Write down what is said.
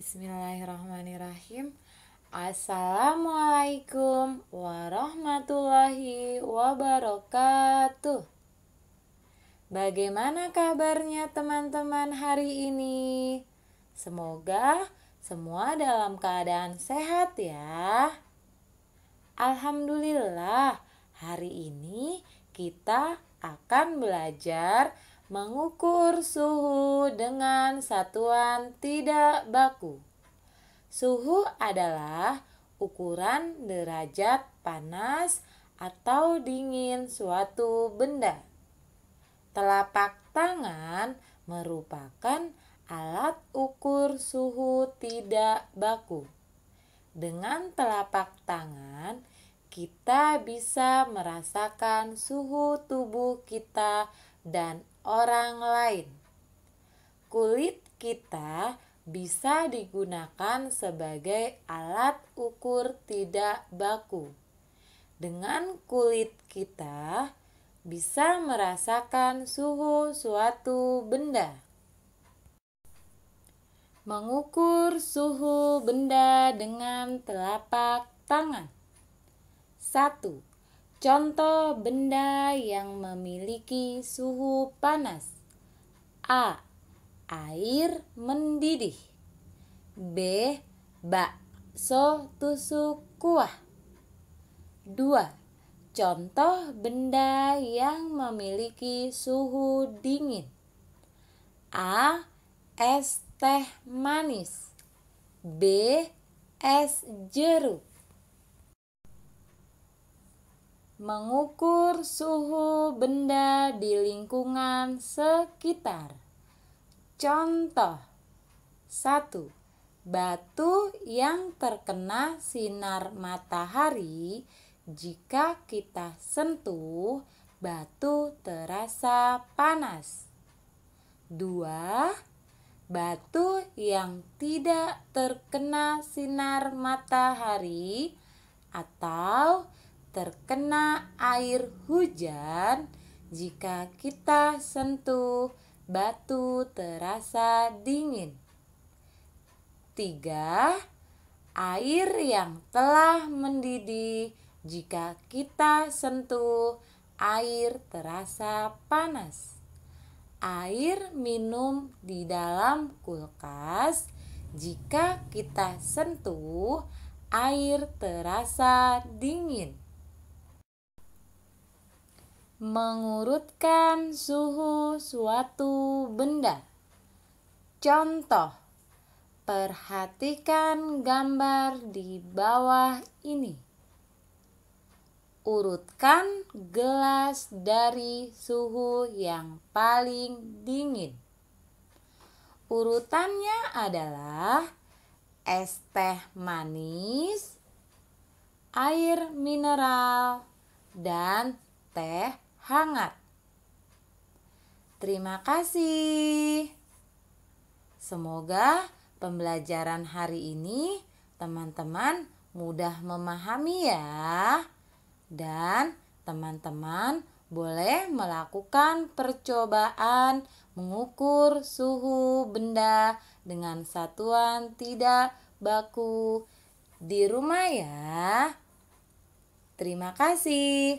Bismillahirrahmanirrahim. Assalamualaikum warahmatullahi wabarakatuh. Bagaimana kabarnya teman-teman hari ini? Semoga semua dalam keadaan sehat ya. Alhamdulillah, hari ini kita akan belajar mengukur suhu dengan satuan tidak baku. Suhu adalah ukuran derajat panas atau dingin suatu benda. Telapak tangan merupakan alat ukur suhu tidak baku. Dengan telapak tangan, kita bisa merasakan suhu tubuh kita dan orang lain. Kulit kita bisa digunakan sebagai alat ukur tidak baku. Dengan kulit kita bisa merasakan suhu suatu benda. Mengukur suhu benda dengan telapak tangan. 1 Contoh benda yang memiliki suhu panas. A. Air mendidih. B. Bakso tusuk kuah. 2. Contoh benda yang memiliki suhu dingin. A. Es teh manis. B. Es jeruk. mengukur suhu benda di lingkungan sekitar. Contoh 1. Batu yang terkena sinar matahari jika kita sentuh batu terasa panas. 2 batu yang tidak terkena sinar matahari atau terkena air hujan, jika kita sentuh batu terasa dingin. tiga Air yang telah mendidih, jika kita sentuh air terasa panas. Air minum di dalam kulkas, jika kita sentuh air terasa dingin mengurutkan suhu suatu benda. Contoh, perhatikan gambar di bawah ini. Urutkan gelas dari suhu yang paling dingin. Urutannya adalah es teh manis, air mineral, dan teh hangat. Terima kasih. Semoga pembelajaran hari ini teman-teman mudah memahami ya. Dan teman-teman boleh melakukan percobaan mengukur suhu benda dengan satuan tidak baku di rumah ya. Terima kasih.